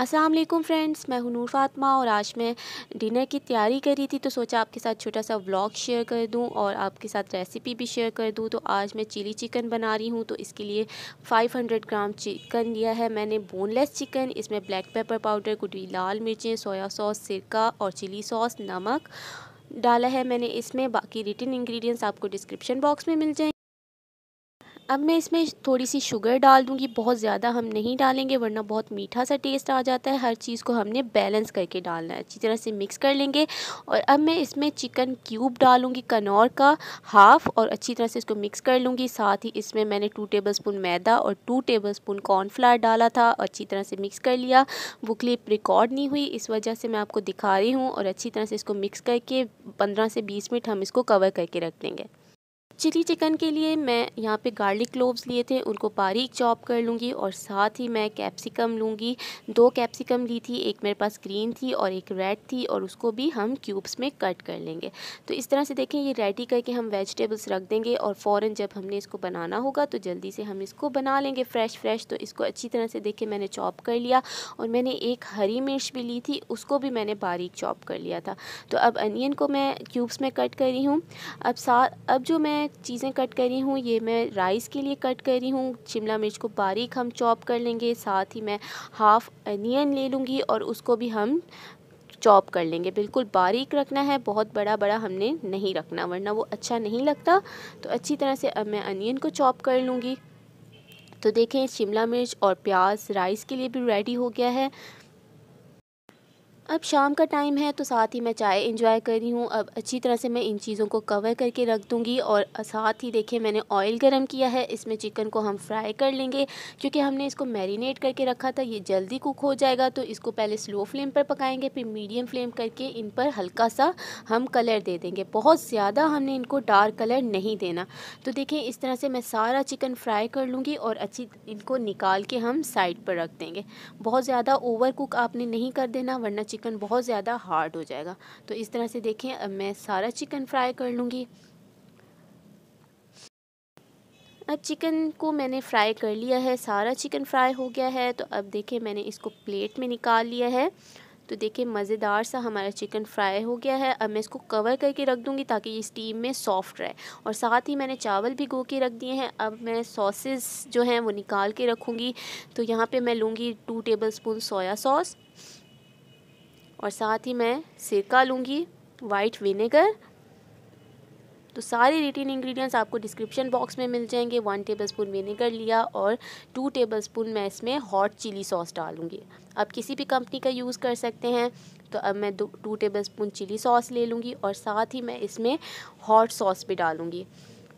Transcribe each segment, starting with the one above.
Aslam friends मैं हूं नूर फातमा और आज मैं डिनर की तैयारी कर रही थी तो सोचा आपके साथ छोटा सा व्लॉग शेयर कर दूं और आपके साथ रेसिपी भी शेयर कर दूं तो आज मैं चिली चिकन बना रही हूं तो इसके लिए 500 ग्राम चिकन लिया है मैंने बोनलेस चिकन इसमें ब्लैक पेपर पाउडर कुटी लाल मिर्चें सोया सॉस सिरका और चिली सॉस नमक डाला है मैंने इसमें बाकी रिटिन इन्ग्रीडियंट्स आपको डिस्क्रिप्शन बॉक्स में मिल जाएंगे अब मैं इसमें थोड़ी सी शुगर डाल दूँगी बहुत ज़्यादा हम नहीं डालेंगे वरना बहुत मीठा सा टेस्ट आ जाता है हर चीज़ को हमने बैलेंस करके डालना है अच्छी तरह से मिक्स कर लेंगे और अब मैं इसमें चिकन क्यूब डालूँगी कनौर का हाफ़ और अच्छी तरह से इसको मिक्स कर लूँगी साथ ही इसमें मैंने टू टेबल स्पून मैदा और टू टेबल स्पून कॉर्नफ्लावर डाला था अच्छी तरह से मिक्स कर लिया वो क्लिप रिकॉर्ड नहीं हुई इस वजह से मैं आपको दिखा रही हूँ और अच्छी तरह से इसको मिक्स करके पंद्रह से बीस मिनट हम इसको कवर करके रख देंगे चिली चिकन के लिए मैं यहाँ पे गार्लिक क्लोव्स लिए थे उनको बारीक चॉप कर लूँगी और साथ ही मैं कैप्सिकम लूँगी दो कैप्सिकम ली थी एक मेरे पास ग्रीन थी और एक रेड थी और उसको भी हम क्यूब्स में कट कर लेंगे तो इस तरह से देखें ये रेडी करके हम वेजिटेबल्स रख देंगे और फ़ौर जब हमने इसको बनाना होगा तो जल्दी से हम इसको बना लेंगे फ्रेश फ्रेश तो इसको अच्छी तरह से देखें मैंने चॉप कर लिया और मैंने एक हरी मिर्च भी ली थी उसको भी मैंने बारीक चॉप कर लिया था तो अब अनियन को मैं क्यूब्स में कट कर रही हूँ अब सा अब जो मैं मैं चीज़ें कट करी हूँ ये मैं राइस के लिए कट करी हूँ शिमला मिर्च को बारीक हम चॉप कर लेंगे साथ ही मैं हाफ़ अनियन ले लूँगी और उसको भी हम चॉप कर लेंगे बिल्कुल बारीक रखना है बहुत बड़ा बड़ा हमने नहीं रखना वरना वो अच्छा नहीं लगता तो अच्छी तरह से अब मैं अनियन को चॉप कर लूँगी तो देखें शिमला मिर्च और प्याज राइस के लिए भी रेडी हो गया है अब शाम का टाइम है तो साथ ही मैं चाय इंजॉय कर रही हूँ अब अच्छी तरह से मैं इन चीज़ों को कवर करके रख दूँगी और साथ ही देखिए मैंने ऑयल गर्म किया है इसमें चिकन को हम फ्राई कर लेंगे क्योंकि हमने इसको मैरिनेट करके रखा था ये जल्दी कुक हो जाएगा तो इसको पहले स्लो फ्लेम पर पकाएंगे फिर मीडियम फ्लेम करके इन पर हल्का सा हम कलर दे देंगे बहुत ज़्यादा हमने इनको डार्क कलर नहीं देना तो देखिए इस तरह से मैं सारा चिकन फ्राई कर लूँगी और अच्छी इनको निकाल के हम साइड पर रख देंगे बहुत ज़्यादा ओवर कुक आपने नहीं कर देना वरना चिकन चिकन बहुत ज़्यादा हार्ड हो जाएगा तो इस तरह से देखें अब मैं सारा चिकन फ्राई कर लूँगी अब चिकन को मैंने फ्राई कर लिया है सारा चिकन फ्राई हो गया है तो अब देखें मैंने इसको प्लेट में निकाल लिया है तो देखें मज़ेदार सा हमारा चिकन फ्राई हो गया है अब मैं इसको कवर करके रख दूँगी ताकि ये स्टीम में सॉफ्ट रहे और साथ ही मैंने चावल भी गो के रख दिए हैं अब मैं सॉसेस जो हैं वो निकाल के रखूँगी तो यहाँ पे मैं लूँगी two tablespoon soya sauce और साथ ही मैं सिरका लूँगी वाइट विनेगर तो सारे रिटेन इंग्रेडिएंट्स आपको डिस्क्रिप्शन बॉक्स में मिल जाएंगे वन टेबलस्पून विनेगर लिया और टू टेबलस्पून मैं इसमें हॉट चिली सॉस डालूँगी आप किसी भी कंपनी का यूज़ कर सकते हैं तो अब मैं दो two tablespoon chilli sauce ले लूँगी और साथ ही मैं इसमें हॉट सॉस भी डालूँगी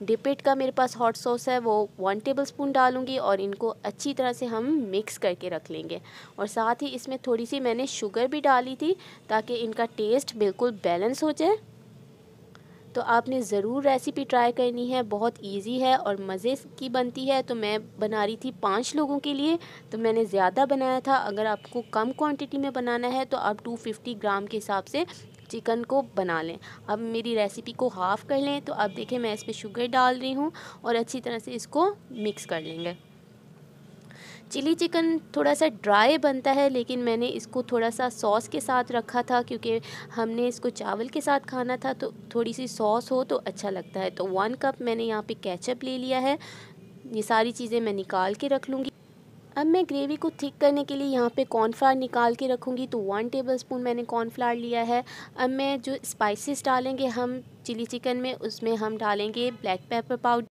डिपिट का मेरे पास हॉट सॉस है वो वन टेबल स्पून डालूँगी और इनको अच्छी तरह से हम मिक्स करके रख लेंगे और साथ ही इसमें थोड़ी सी मैंने शुगर भी डाली थी ताकि इनका टेस्ट बिल्कुल बैलेंस हो जाए तो आपने ज़रूर रेसिपी ट्राई करनी है बहुत इजी है और मज़े की बनती है तो मैं बना रही थी पाँच लोगों के लिए तो मैंने ज़्यादा बनाया था अगर आपको कम क्वांटिटी में बनाना है तो आप 250 ग्राम के हिसाब से चिकन को बना लें अब मेरी रेसिपी को हाफ़ कर लें तो अब देखें मैं इस पर शुगर डाल रही हूँ और अच्छी तरह से इसको मिक्स कर लेंगे चिली चिकन थोड़ा सा ड्राई बनता है लेकिन मैंने इसको थोड़ा सा सॉस के साथ रखा था क्योंकि हमने इसको चावल के साथ खाना था तो थोड़ी सी सॉस हो तो अच्छा लगता है तो वन कप मैंने यहाँ पे केचप ले लिया है ये सारी चीज़ें मैं निकाल के रख लूँगी अब मैं ग्रेवी को थिक करने के लिए यहाँ पे कॉर्नफ्लावर निकाल के रखूँगी तो वन टेबल स्पून मैंने कॉर्नफ्लावर लिया है अब मैं जो स्पाइसेस डालेंगे हम चिली चिकन में उसमें हम डालेंगे black pepper powder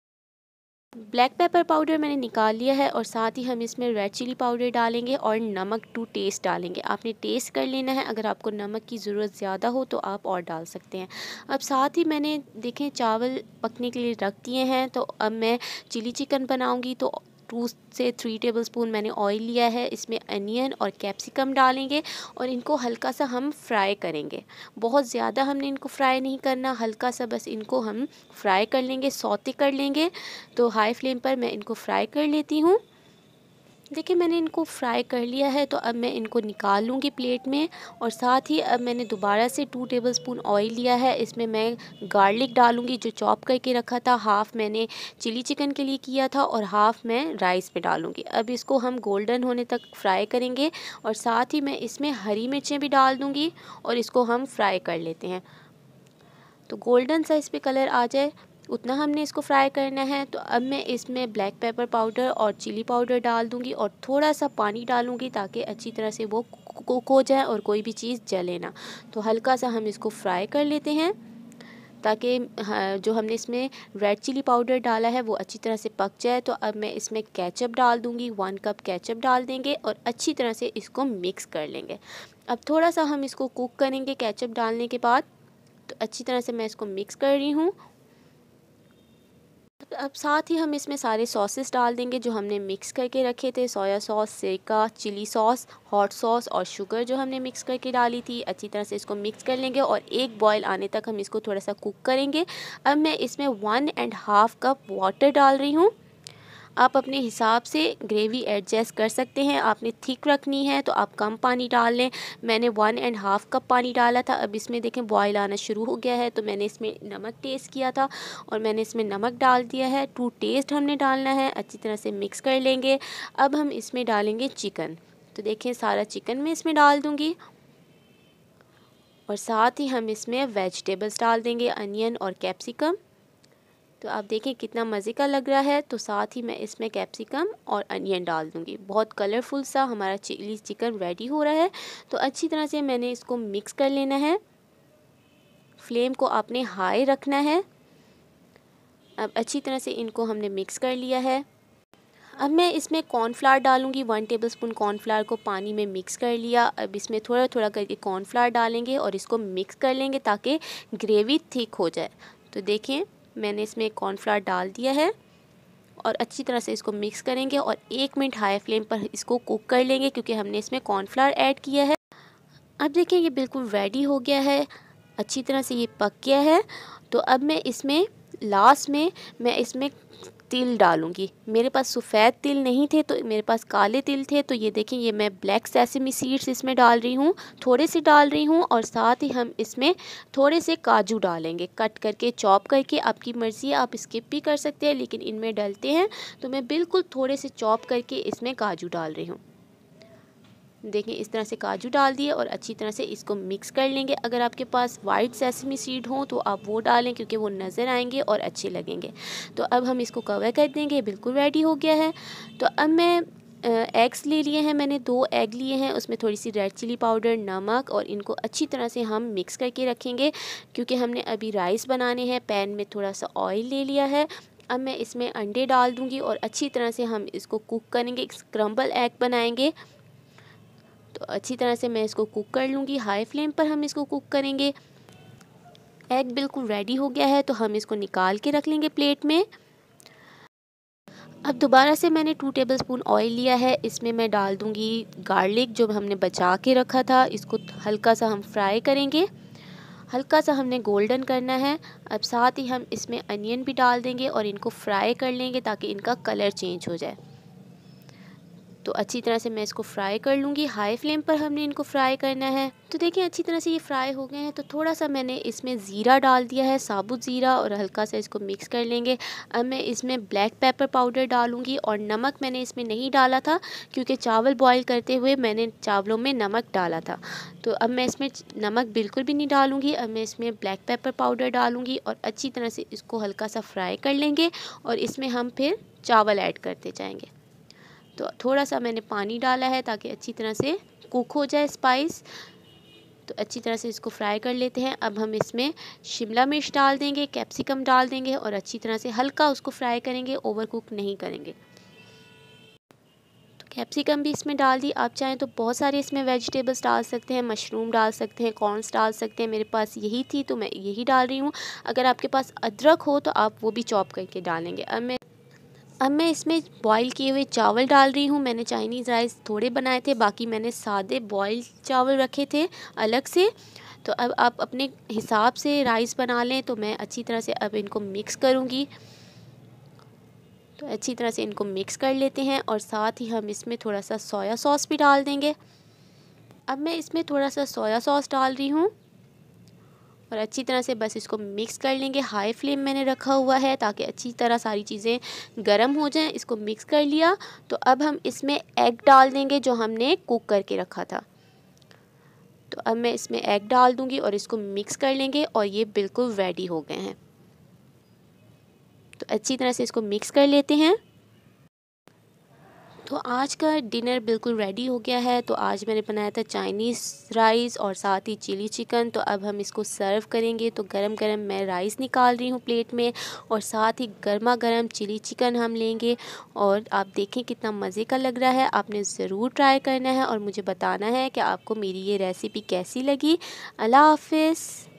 black pepper powder मैंने निकाल लिया है और साथ ही हम इसमें रेड चिली पाउडर डालेंगे और नमक टू टेस्ट डालेंगे आपने टेस्ट कर लेना है अगर आपको नमक की ज़रूरत ज़्यादा हो तो आप और डाल सकते हैं अब साथ ही मैंने देखें चावल पकने के लिए रख दिए हैं तो अब मैं चिली चिकन बनाऊंगी तो टू से थ्री टेबल स्पून मैंने ऑयल लिया है इसमें अनियन और कैप्सिकम डालेंगे और इनको हल्का सा हम फ्राई करेंगे बहुत ज़्यादा हमने इनको फ्राई नहीं करना हल्का सा बस इनको हम फ्राई कर लेंगे सौते कर लेंगे तो हाई फ्लेम पर मैं इनको फ्राई कर लेती हूँ देखिए मैंने इनको फ्राई कर लिया है तो अब मैं इनको निकाल लूँगी प्लेट में और साथ ही अब मैंने दोबारा से टू टेबल स्पून ऑयल लिया है इसमें मैं गार्लिक डालूँगी जो चॉप करके रखा था हाफ़ मैंने चिली चिकन के लिए किया था और हाफ़ मैं राइस में डालूँगी अब इसको हम गोल्डन होने तक फ्राई करेंगे और साथ ही मैं इसमें हरी मिर्चें भी डाल दूँगी और इसको हम फ्राई कर लेते हैं तो गोल्डन सा इस पर कलर आ जाए उतना हमने इसको फ्राई करना है तो अब मैं इसमें ब्लैक पेपर पाउडर और चिली पाउडर डाल दूंगी और थोड़ा सा पानी डालूँगी ताकि अच्छी तरह से वो कुक हो जाए और कोई भी चीज़ जले ना तो हल्का सा हम इसको फ्राई कर लेते हैं ताकि जो हमने इसमें रेड चिली पाउडर डाला है वो अच्छी तरह से पक जाए तो अब मैं इसमें कैचअप डाल दूँगी वन कप कैचअप डाल देंगे और अच्छी तरह से इसको मिक्स कर लेंगे अब थोड़ा सा हम इसको कुक करेंगे कैचअप डालने के बाद तो अच्छी तरह से मैं इसको मिक्स कर रही हूँ अब साथ ही हम इसमें सारे सॉसेस डाल देंगे जो हमने मिक्स करके रखे थे सोया सॉस सिरका चिली सॉस हॉट सॉस और शुगर जो हमने मिक्स करके डाली थी अच्छी तरह से इसको मिक्स कर लेंगे और एक बॉयल आने तक हम इसको थोड़ा सा कुक करेंगे अब मैं इसमें one and half cup water डाल रही हूँ आप अपने हिसाब से ग्रेवी एडजस्ट कर सकते हैं आपने थिक रखनी है तो आप कम पानी डाल लें मैंने वन एंड हाफ़ कप पानी डाला था अब इसमें देखें बॉयल आना शुरू हो गया है तो मैंने इसमें नमक टेस्ट किया था और मैंने इसमें नमक डाल दिया है टू टेस्ट हमने डालना है अच्छी तरह से मिक्स कर लेंगे अब हम इसमें डालेंगे चिकन तो देखें सारा चिकन मैं इसमें डाल दूँगी और साथ ही हम इसमें वेजिटेबल्स डाल देंगे अनियन और कैप्सिकम तो आप देखें कितना मज़े का लग रहा है तो साथ ही मैं इसमें कैप्सिकम और अनियन डाल दूँगी बहुत कलरफुल सा हमारा चिली चिकन रेडी हो रहा है तो अच्छी तरह से मैंने इसको मिक्स कर लेना है फ्लेम को आपने हाई रखना है अब अच्छी तरह से इनको हमने मिक्स कर लिया है अब मैं इसमें कॉर्नफ्लावर डालूंगी वन टेबलस्पून कॉर्नफ्लावर को पानी में मिक्स कर लिया अब इसमें थोड़ा थोड़ा करके कॉर्नफ्लावर डालेंगे और इसको मिक्स कर लेंगे ताकि ग्रेवी थिक हो जाए तो देखें मैंने इसमें कॉर्नफ्लावर डाल दिया है और अच्छी तरह से इसको मिक्स करेंगे और एक मिनट हाई फ्लेम पर इसको कुक कर लेंगे क्योंकि हमने इसमें कॉर्नफ्लावर ऐड किया है अब देखें ये बिल्कुल रेडी हो गया है अच्छी तरह से ये पक गया है तो अब मैं इसमें लास्ट में मैं इसमें तिल डालूँगी मेरे पास सफ़ेद तिल नहीं थे तो मेरे पास काले तिल थे तो ये देखें ये मैं ब्लैक सेसमी सीड्स इसमें डाल रही हूँ थोड़े से डाल रही हूँ और साथ ही हम इसमें थोड़े से काजू डालेंगे कट करके चॉप करके आपकी मर्ज़ी आप स्किप भी कर सकते हैं लेकिन इनमें डालते हैं तो मैं बिल्कुल थोड़े से चॉप करके इसमें काजू डाल रही हूँ देखें इस तरह से काजू डाल दिए और अच्छी तरह से इसको मिक्स कर लेंगे अगर आपके पास वाइट सेसमी सीड हो तो आप वो डालें क्योंकि वो नज़र आएंगे और अच्छे लगेंगे तो अब हम इसको कवर कर देंगे बिल्कुल रेडी हो गया है तो अब मैं एग्स ले लिए हैं मैंने दो एग लिए हैं उसमें थोड़ी सी रेड चिली पाउडर नमक और इनको अच्छी तरह से हम मिक्स करके रखेंगे क्योंकि हमने अभी राइस बनाने हैं पैन में थोड़ा सा ऑयल ले लिया है अब मैं इसमें अंडे डाल दूंगी और अच्छी तरह से हम इसको कुक करेंगे स्क्रम्बल एग बनाएंगे तो अच्छी तरह से मैं इसको कुक कर लूँगी हाई फ्लेम पर हम इसको कुक करेंगे एग बिल्कुल रेडी हो गया है तो हम इसको निकाल के रख लेंगे प्लेट में अब दोबारा से मैंने टू टेबल स्पून ऑयल लिया है इसमें मैं डाल दूँगी गार्लिक जो हमने बचा के रखा था इसको हल्का सा हम फ्राई करेंगे हल्का सा हमने गोल्डन करना है अब साथ ही हम इसमें अनियन भी डाल देंगे और इनको फ्राई कर लेंगे ताकि इनका कलर चेंज हो जाए तो अच्छी तरह से मैं इसको फ्राई कर लूँगी हाई फ्लेम पर हमने इनको फ्राई करना है तो देखें अच्छी तरह से ये फ्राई हो गए हैं तो थोड़ा सा मैंने इसमें ज़ीरा डाल दिया है साबुत ज़ीरा और हल्का सा इसको मिक्स कर लेंगे अब मैं इसमें ब्लैक पेपर पाउडर डालूँगी और नमक मैंने इसमें नहीं डाला था क्योंकि चावल बॉयल करते हुए मैंने चावलों में नमक डाला था तो अब मैं इसमें नमक बिल्कुल भी नहीं डालूँगी अब मैं इसमें ब्लैक पेपर पाउडर डालूँगी और अच्छी तरह से इसको हल्का सा फ्राई कर लेंगे और इसमें हम फिर चावल ऐड करते जाएंगे तो थोड़ा सा मैंने पानी डाला है ताकि अच्छी तरह से कुक हो जाए स्पाइस तो अच्छी तरह से इसको फ्राई कर लेते हैं अब हम इसमें शिमला मिर्च डाल देंगे कैप्सिकम डाल देंगे और अच्छी तरह से हल्का उसको फ्राई करेंगे ओवर कुक नहीं करेंगे तो कैप्सिकम भी इसमें डाल दी आप चाहें तो बहुत सारे इसमें वेजिटेबल्स डाल सकते हैं मशरूम डाल सकते हैं कॉर्नस डाल सकते हैं मेरे पास यही थी तो मैं यही डाल रही हूँ अगर आपके पास अदरक हो तो आप वो भी चॉप करके डालेंगे अब मैं अब मैं इसमें बॉईल किए हुए चावल डाल रही हूँ मैंने चाइनीज़ राइस थोड़े बनाए थे बाकी मैंने सादे बॉयल चावल रखे थे अलग से तो अब आप अपने हिसाब से राइस बना लें तो मैं अच्छी तरह से अब इनको मिक्स करूँगी तो अच्छी तरह से इनको मिक्स कर लेते हैं और साथ ही हम इसमें थोड़ा सा सोया सॉस भी डाल देंगे अब मैं इसमें थोड़ा सा सोया सॉस डाल रही हूँ और अच्छी तरह से बस इसको मिक्स कर लेंगे हाई फ्लेम मैंने रखा हुआ है ताकि अच्छी तरह सारी चीज़ें गर्म हो जाएं इसको मिक्स कर लिया तो अब हम इसमें एग डाल देंगे जो हमने कुक करके रखा था तो अब मैं इसमें एग डाल दूँगी और इसको मिक्स कर लेंगे और ये बिल्कुल रेडी हो गए हैं तो अच्छी तरह से इसको मिक्स कर लेते हैं तो आज का डिनर बिल्कुल रेडी हो गया है तो आज मैंने बनाया था चाइनीज़ राइस और साथ ही चिली चिकन तो अब हम इसको सर्व करेंगे तो गरम गरम मैं राइस निकाल रही हूँ प्लेट में और साथ ही गर्मा गर्म चिली चिकन हम लेंगे और आप देखें कितना मज़े का लग रहा है आपने ज़रूर ट्राई करना है और मुझे बताना है कि आपको मेरी ये रेसिपी कैसी लगी अल्लाह हाफिज़